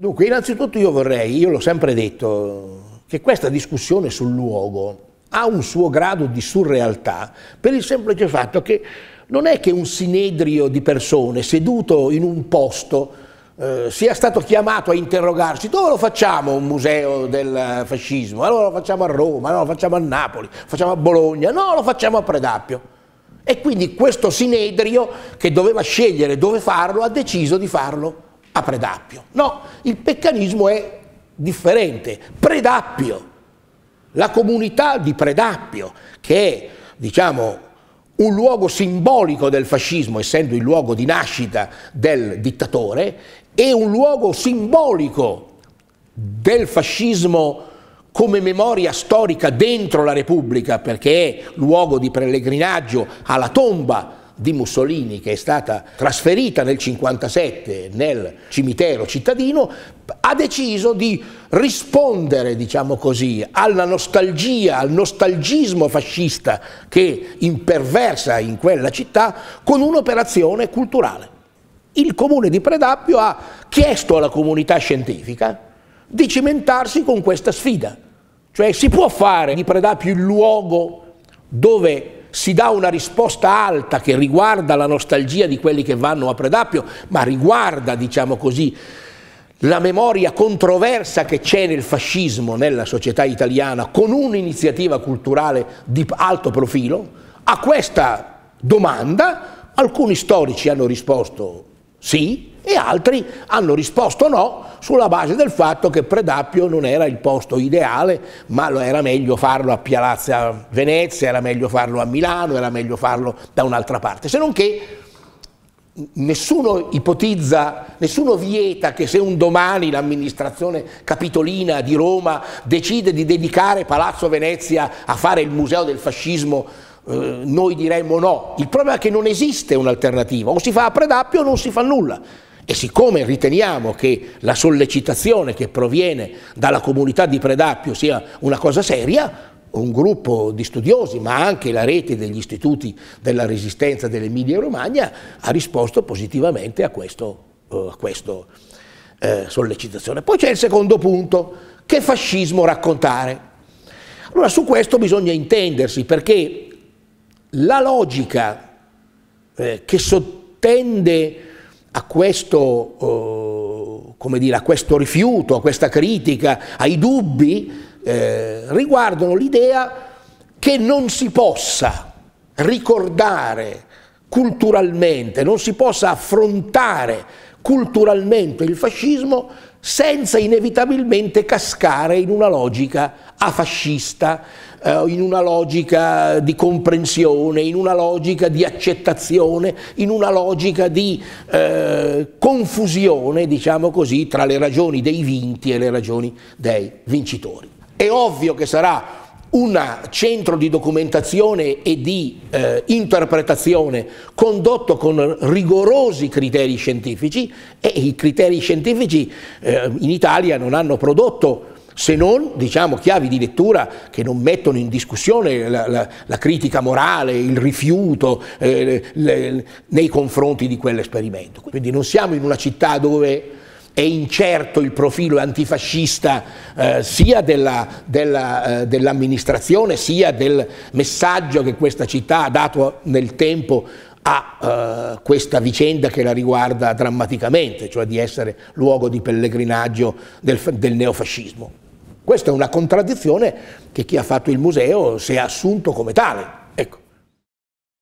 Dunque, innanzitutto io vorrei, io l'ho sempre detto, che questa discussione sul luogo ha un suo grado di surrealtà per il semplice fatto che non è che un sinedrio di persone seduto in un posto eh, sia stato chiamato a interrogarsi dove lo facciamo un museo del fascismo? Allora lo facciamo a Roma, allora lo facciamo a Napoli, lo facciamo a Bologna, no, lo facciamo a Predappio. E quindi questo sinedrio che doveva scegliere dove farlo ha deciso di farlo a Predappio. No, il peccanismo è differente. Predappio, la comunità di Predappio, che è, diciamo, un luogo simbolico del fascismo, essendo il luogo di nascita del dittatore, è un luogo simbolico del fascismo come memoria storica dentro la Repubblica, perché è luogo di pellegrinaggio alla tomba di Mussolini che è stata trasferita nel 57 nel cimitero cittadino, ha deciso di rispondere, diciamo così, alla nostalgia, al nostalgismo fascista che imperversa in quella città con un'operazione culturale. Il comune di Predappio ha chiesto alla comunità scientifica di cimentarsi con questa sfida, cioè si può fare di Predappio il luogo dove si dà una risposta alta che riguarda la nostalgia di quelli che vanno a Predappio, ma riguarda, diciamo così, la memoria controversa che c'è nel fascismo nella società italiana con un'iniziativa culturale di alto profilo, a questa domanda alcuni storici hanno risposto sì, e altri hanno risposto no sulla base del fatto che Predappio non era il posto ideale, ma era meglio farlo a Piazza Venezia, era meglio farlo a Milano, era meglio farlo da un'altra parte. Se non che nessuno ipotizza, nessuno vieta che se un domani l'amministrazione capitolina di Roma decide di dedicare Palazzo Venezia a fare il museo del fascismo, eh, noi diremmo no. Il problema è che non esiste un'alternativa, o si fa a Predappio o non si fa nulla. E siccome riteniamo che la sollecitazione che proviene dalla comunità di Predappio sia una cosa seria, un gruppo di studiosi, ma anche la rete degli istituti della resistenza dell'Emilia Romagna, ha risposto positivamente a questa eh, eh, sollecitazione. Poi c'è il secondo punto, che fascismo raccontare? Allora su questo bisogna intendersi perché la logica eh, che sottende a questo, eh, dire, a questo rifiuto, a questa critica, ai dubbi, eh, riguardano l'idea che non si possa ricordare culturalmente, non si possa affrontare culturalmente il fascismo senza inevitabilmente cascare in una logica afascista eh, in una logica di comprensione, in una logica di accettazione, in una logica di eh, confusione, diciamo così, tra le ragioni dei vinti e le ragioni dei vincitori. È ovvio che sarà un centro di documentazione e di eh, interpretazione condotto con rigorosi criteri scientifici e i criteri scientifici eh, in Italia non hanno prodotto se non diciamo, chiavi di lettura che non mettono in discussione la, la, la critica morale, il rifiuto eh, le, nei confronti di quell'esperimento. Quindi non siamo in una città dove è incerto il profilo antifascista eh, sia della, della, eh, dell'amministrazione sia del messaggio che questa città ha dato nel tempo a eh, questa vicenda che la riguarda drammaticamente, cioè di essere luogo di pellegrinaggio del, del neofascismo. Questa è una contraddizione che chi ha fatto il museo si è assunto come tale.